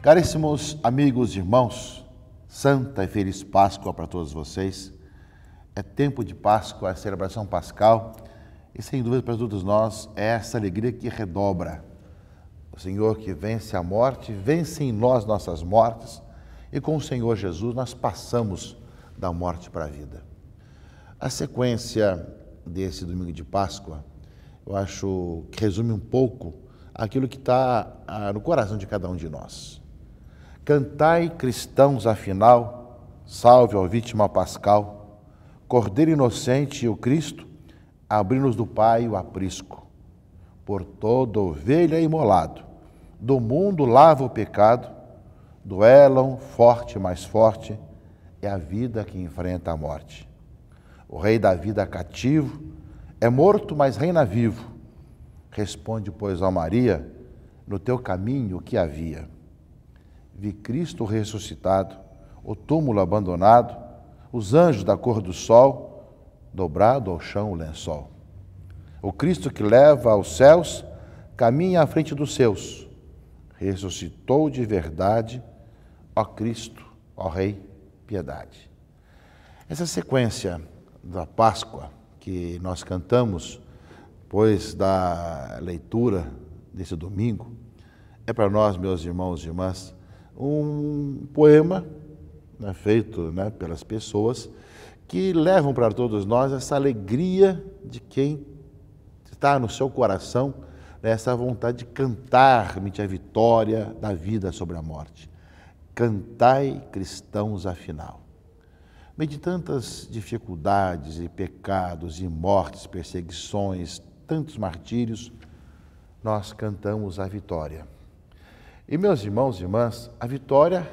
Caríssimos amigos e irmãos, Santa e feliz Páscoa para todos vocês. É tempo de Páscoa, é celebração pascal e sem dúvida para todos nós é essa alegria que redobra. O Senhor que vence a morte, vence em nós nossas mortes e com o Senhor Jesus nós passamos da morte para a vida. A sequência desse domingo de Páscoa, eu acho que resume um pouco aquilo que está ah, no coração de cada um de nós. Cantai, cristãos, afinal, salve ao vítima pascal, Cordeiro inocente e o Cristo, abrindo nos do Pai o aprisco. Por toda ovelha imolado, do mundo lava o pecado, duelam forte mais forte, é a vida que enfrenta a morte o rei da vida cativo, é morto, mas reina vivo. Responde, pois, a Maria, no teu caminho o que havia. Vi Cristo ressuscitado, o túmulo abandonado, os anjos da cor do sol, dobrado ao chão o lençol. O Cristo que leva aos céus caminha à frente dos seus. Ressuscitou de verdade, ó Cristo, ó Rei, piedade. Essa sequência da Páscoa que nós cantamos, pois da leitura desse domingo, é para nós, meus irmãos e irmãs, um poema né, feito né, pelas pessoas que levam para todos nós essa alegria de quem está no seu coração, né, essa vontade de cantar a vitória da vida sobre a morte. Cantai cristãos afinal meio de tantas dificuldades e pecados e mortes, perseguições, tantos martírios, nós cantamos a vitória. E meus irmãos e irmãs, a vitória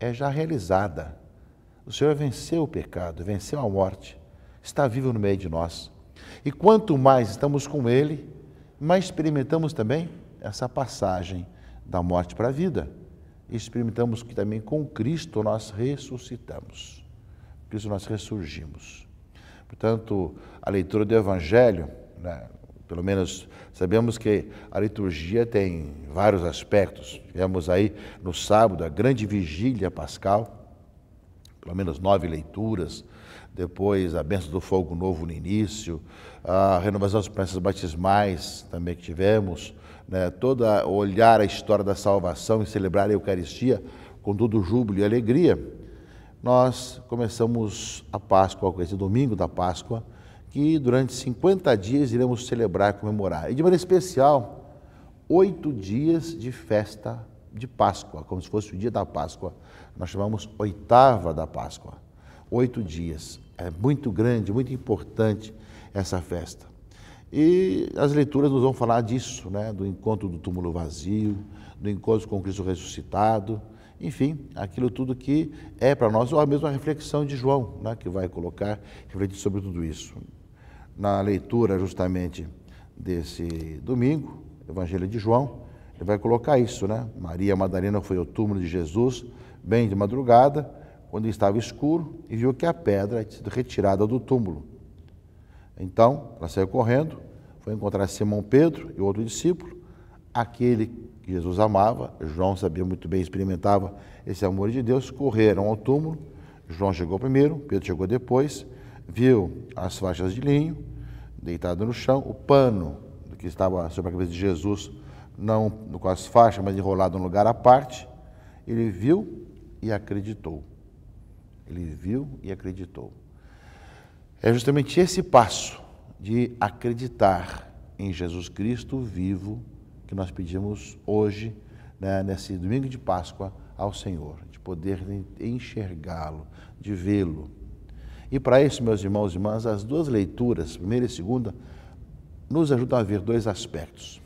é já realizada. O Senhor venceu o pecado, venceu a morte, está vivo no meio de nós. E quanto mais estamos com Ele, mais experimentamos também essa passagem da morte para a vida. E experimentamos que também com Cristo nós ressuscitamos. Cristo nós ressurgimos. Portanto, a leitura do Evangelho, né, pelo menos sabemos que a liturgia tem vários aspectos. Tivemos aí no sábado a grande vigília pascal, pelo menos nove leituras, depois a bênção do fogo novo no início, a renovação das promessas batismais também que tivemos, né, toda olhar a história da salvação e celebrar a Eucaristia com todo júbilo e alegria nós começamos a Páscoa, esse domingo da Páscoa, que durante 50 dias iremos celebrar, comemorar. E de maneira especial, oito dias de festa de Páscoa, como se fosse o dia da Páscoa. Nós chamamos oitava da Páscoa. Oito dias. É muito grande, muito importante essa festa. E as leituras nos vão falar disso, né? do encontro do túmulo vazio, do encontro com Cristo ressuscitado enfim, aquilo tudo que é para nós, ou a mesma reflexão de João, né, que vai colocar, refletir sobre tudo isso. Na leitura justamente desse domingo, Evangelho de João, ele vai colocar isso, né? Maria Madalena foi ao túmulo de Jesus, bem de madrugada, quando estava escuro, e viu que a pedra tinha sido retirada do túmulo. Então, ela saiu correndo, foi encontrar Simão Pedro e outro discípulo, aquele Jesus amava, João sabia muito bem, experimentava esse amor de Deus, correram ao túmulo, João chegou primeiro, Pedro chegou depois, viu as faixas de linho deitado no chão, o pano que estava sobre a cabeça de Jesus, não com as faixas, mas enrolado em um lugar à parte, ele viu e acreditou. Ele viu e acreditou. É justamente esse passo de acreditar em Jesus Cristo vivo que nós pedimos hoje, né, nesse domingo de Páscoa, ao Senhor, de poder enxergá-lo, de vê-lo. E para isso, meus irmãos e irmãs, as duas leituras, primeira e segunda, nos ajudam a ver dois aspectos.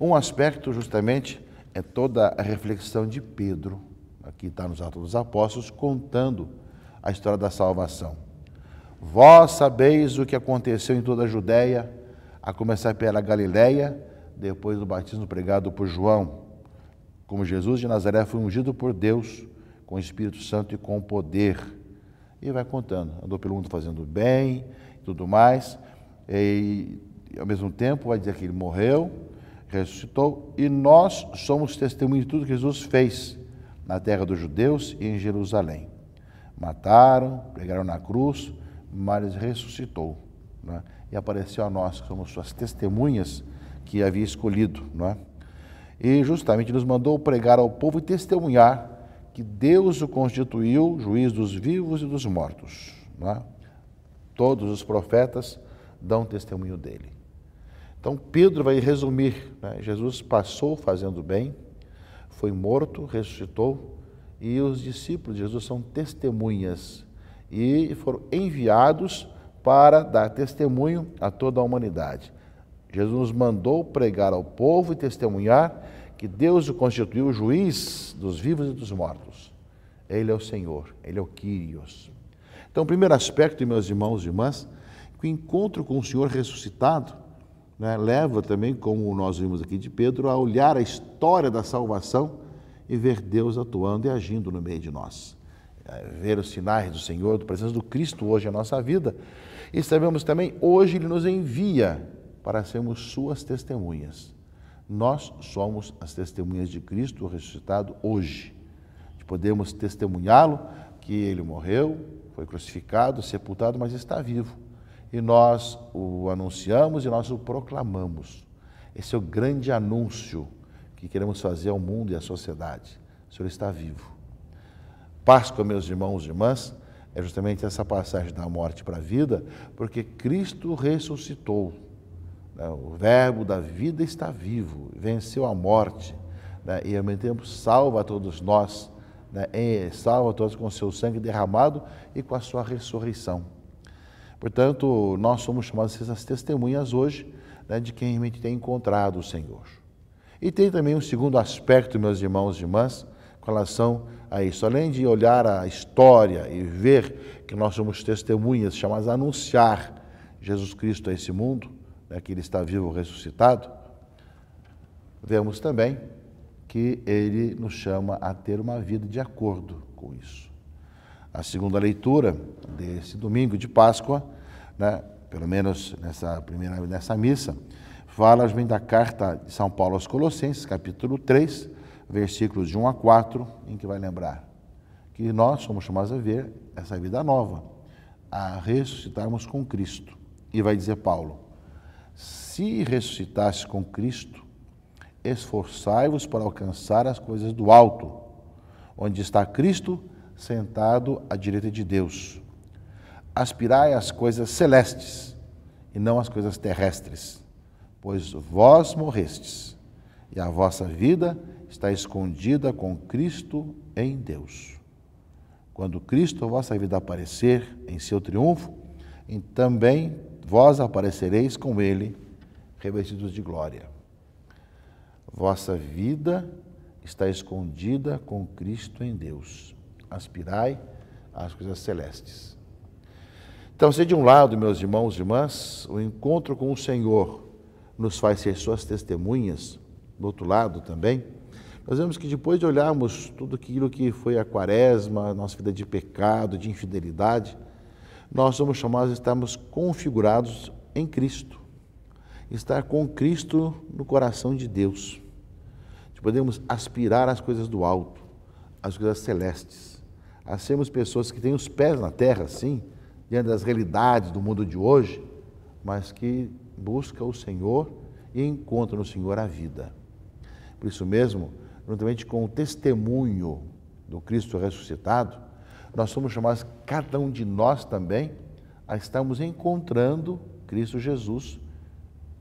Um aspecto, justamente, é toda a reflexão de Pedro, aqui está nos Atos dos Apóstolos, contando a história da salvação. Vós sabeis o que aconteceu em toda a Judéia, a começar pela Galiléia depois do batismo pregado por João, como Jesus de Nazaré foi ungido por Deus com o Espírito Santo e com poder. E vai contando, andou pelo mundo fazendo bem e tudo mais, e ao mesmo tempo vai dizer que ele morreu, ressuscitou, e nós somos testemunhas de tudo que Jesus fez na terra dos judeus e em Jerusalém. Mataram, pregaram na cruz, mas ressuscitou. Né? E apareceu a nós, que somos suas testemunhas, que havia escolhido. Não é? E justamente nos mandou pregar ao povo e testemunhar que Deus o constituiu juiz dos vivos e dos mortos. É? Todos os profetas dão testemunho dele. Então Pedro vai resumir: né? Jesus passou fazendo bem, foi morto, ressuscitou, e os discípulos de Jesus são testemunhas e foram enviados para dar testemunho a toda a humanidade. Jesus nos mandou pregar ao povo e testemunhar que Deus o constituiu juiz dos vivos e dos mortos. Ele é o Senhor, ele é o Kyrios. Então, o primeiro aspecto, meus irmãos e irmãs, que o encontro com o Senhor ressuscitado né, leva também, como nós vimos aqui de Pedro, a olhar a história da salvação e ver Deus atuando e agindo no meio de nós. É, ver os sinais do Senhor, da presença do Cristo hoje na nossa vida. E sabemos também, hoje Ele nos envia para sermos suas testemunhas. Nós somos as testemunhas de Cristo ressuscitado hoje. Podemos testemunhá-lo que ele morreu, foi crucificado, sepultado, mas está vivo. E nós o anunciamos e nós o proclamamos. Esse é o grande anúncio que queremos fazer ao mundo e à sociedade. O Senhor está vivo. Páscoa, meus irmãos e irmãs, é justamente essa passagem da morte para a vida, porque Cristo ressuscitou. Né? O Verbo da vida está vivo, venceu a morte né? e ao mesmo tempo salva a todos nós, né? salva a todos com seu sangue derramado e com a sua ressurreição. Portanto, nós somos chamados a ser as testemunhas hoje né? de quem realmente tem encontrado o Senhor. E tem também um segundo aspecto, meus irmãos e irmãs, com relação a isso. Além de olhar a história e ver que nós somos testemunhas chamadas a anunciar Jesus Cristo a esse mundo, né, que ele está vivo ressuscitado, vemos também que ele nos chama a ter uma vida de acordo com isso. A segunda leitura desse domingo de Páscoa, né, pelo menos nessa primeira nessa missa, fala-me da carta de São Paulo aos Colossenses, capítulo 3, versículos de 1 a 4, em que vai lembrar que nós somos chamados a ver essa vida nova, a ressuscitarmos com Cristo. E vai dizer Paulo: se ressuscitaste com Cristo, esforçai-vos para alcançar as coisas do alto, onde está Cristo sentado à direita de Deus. Aspirai às coisas celestes e não às coisas terrestres, pois vós morrestes, e a vossa vida está escondida com Cristo em Deus. Quando Cristo, a vossa vida, aparecer em seu triunfo, também Vós aparecereis com ele revestidos de glória. Vossa vida está escondida com Cristo em Deus. Aspirai às coisas celestes. Então, se de um lado, meus irmãos e irmãs, o encontro com o Senhor nos faz ser suas testemunhas, do outro lado também, nós vemos que depois de olharmos tudo aquilo que foi a quaresma, a nossa vida de pecado, de infidelidade, nós somos chamados a estarmos configurados em Cristo. Estar com Cristo no coração de Deus. De podemos aspirar às coisas do alto, às coisas celestes. A sermos pessoas que têm os pés na terra, sim, diante das realidades do mundo de hoje, mas que busca o Senhor e encontra no Senhor a vida. Por isso mesmo, juntamente com o testemunho do Cristo ressuscitado, nós somos chamados, cada um de nós também, a estarmos encontrando Cristo Jesus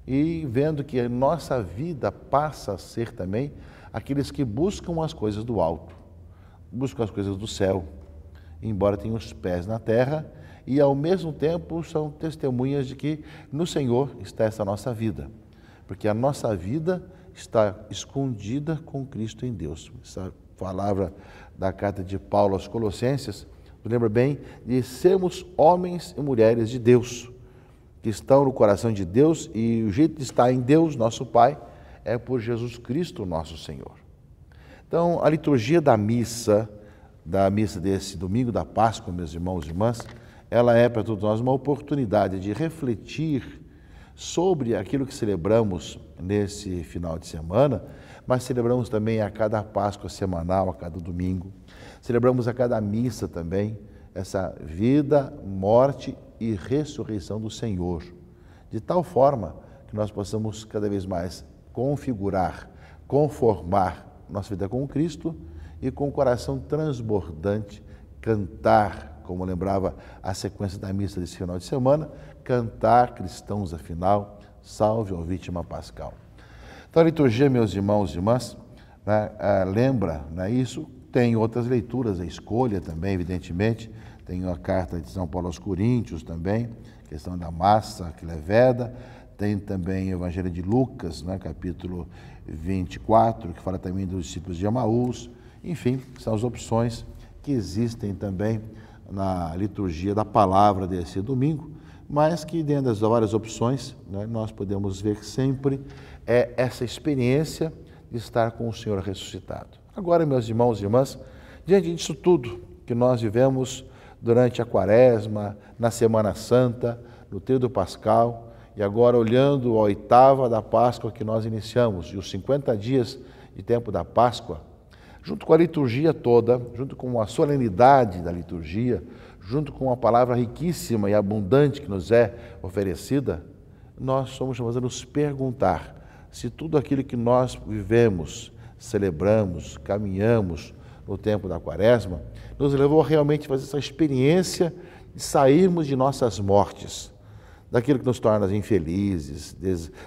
e vendo que a nossa vida passa a ser também aqueles que buscam as coisas do alto, buscam as coisas do céu, embora tenham os pés na terra e ao mesmo tempo são testemunhas de que no Senhor está essa nossa vida, porque a nossa vida está escondida com Cristo em Deus. Essa palavra da carta de Paulo aos Colossenses, lembra bem, de sermos homens e mulheres de Deus, que estão no coração de Deus e o jeito de estar em Deus, nosso Pai, é por Jesus Cristo, nosso Senhor. Então, a liturgia da missa, da missa desse domingo da Páscoa, meus irmãos e irmãs, ela é para todos nós uma oportunidade de refletir sobre aquilo que celebramos nesse final de semana mas celebramos também a cada Páscoa semanal, a cada domingo. Celebramos a cada missa também essa vida, morte e ressurreição do Senhor, de tal forma que nós possamos cada vez mais configurar, conformar nossa vida com Cristo e com o coração transbordante cantar, como lembrava a sequência da missa desse final de semana, cantar cristãos afinal, salve a vítima pascal. Então, a liturgia, meus irmãos e irmãs, né, ah, lembra né, isso. Tem outras leituras, a escolha também, evidentemente. Tem a carta de São Paulo aos Coríntios também, questão da massa que leveda. É Tem também o Evangelho de Lucas, né, capítulo 24, que fala também dos discípulos de Amaús. Enfim, são as opções que existem também na liturgia da palavra desse domingo mas que dentro das várias opções né, nós podemos ver que sempre é essa experiência de estar com o Senhor ressuscitado. Agora, meus irmãos e irmãs, diante disso tudo que nós vivemos durante a Quaresma, na Semana Santa, no Tríduo Pascal, e agora olhando a oitava da Páscoa que nós iniciamos e os 50 dias de tempo da Páscoa, junto com a liturgia toda, junto com a solenidade da liturgia, junto com a palavra riquíssima e abundante que nos é oferecida, nós somos chamados a nos perguntar se tudo aquilo que nós vivemos, celebramos, caminhamos no tempo da quaresma, nos levou a realmente fazer essa experiência de sairmos de nossas mortes, daquilo que nos torna infelizes,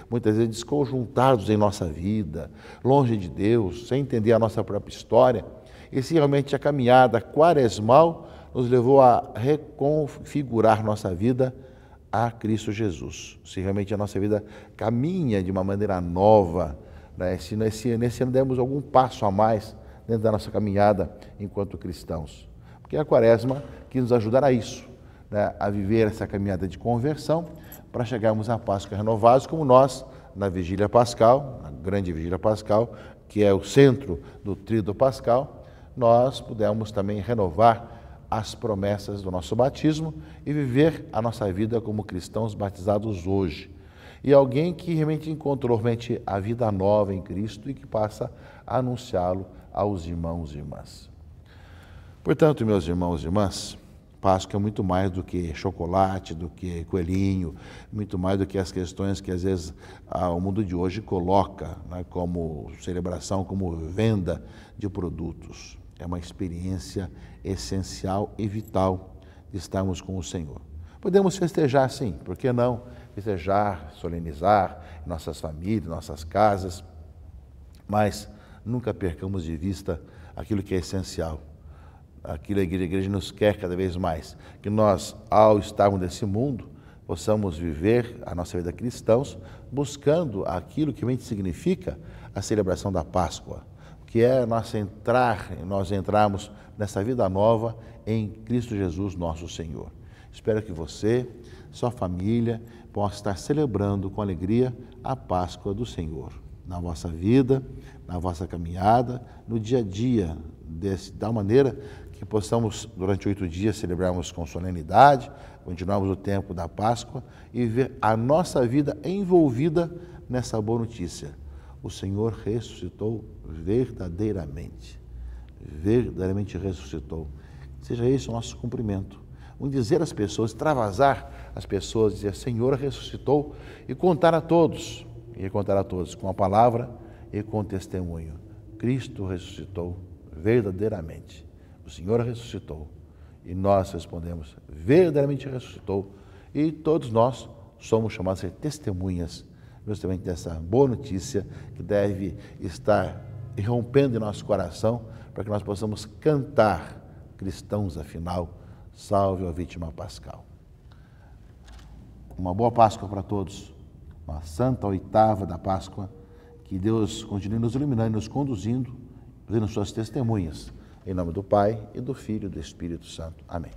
muitas vezes desconjuntados em nossa vida, longe de Deus, sem entender a nossa própria história, e se realmente a caminhada quaresmal nos levou a reconfigurar nossa vida a Cristo Jesus. Se realmente a nossa vida caminha de uma maneira nova, né? se nesse, nesse ano demos algum passo a mais dentro da nossa caminhada enquanto cristãos. Porque a quaresma que nos ajudar a isso, né? a viver essa caminhada de conversão para chegarmos à Páscoa renovados, como nós, na Vigília Pascal, na grande Vigília Pascal, que é o centro do Tríduo Pascal, nós pudemos também renovar as promessas do nosso batismo e viver a nossa vida como cristãos batizados hoje. E alguém que realmente encontrou realmente a vida nova em Cristo e que passa a anunciá-lo aos irmãos e irmãs. Portanto, meus irmãos e irmãs, Páscoa é muito mais do que chocolate, do que coelhinho, muito mais do que as questões que às vezes ah, o mundo de hoje coloca né, como celebração, como venda de produtos. É uma experiência essencial e vital de estarmos com o Senhor. Podemos festejar, sim, por que não? Festejar, solenizar nossas famílias, nossas casas, mas nunca percamos de vista aquilo que é essencial. Aquilo que a igreja nos quer cada vez mais, que nós, ao estarmos nesse mundo, possamos viver a nossa vida cristãos buscando aquilo que realmente significa a celebração da Páscoa, que é nós entrar, nós entrarmos nessa vida nova em Cristo Jesus, nosso Senhor. Espero que você, sua família, possa estar celebrando com alegria a Páscoa do Senhor na vossa vida, na vossa caminhada, no dia a dia, desse, da maneira que possamos, durante oito dias, celebrarmos com solenidade, continuarmos o tempo da Páscoa e ver a nossa vida envolvida nessa boa notícia o Senhor ressuscitou verdadeiramente. Verdadeiramente ressuscitou. Seja esse o nosso cumprimento. Um dizer às pessoas, travasar as pessoas, dizer Senhor ressuscitou e contar a todos, e contar a todos com a palavra e com o testemunho. Cristo ressuscitou verdadeiramente. O Senhor ressuscitou. E nós respondemos, verdadeiramente ressuscitou. E todos nós somos chamados a ser testemunhas justamente dessa boa notícia que deve estar irrompendo em nosso coração para que nós possamos cantar, cristãos afinal, salve a vítima pascal. Uma boa Páscoa para todos, uma santa oitava da Páscoa, que Deus continue nos iluminando, nos conduzindo, fazendo suas testemunhas. Em nome do Pai e do Filho e do Espírito Santo. Amém.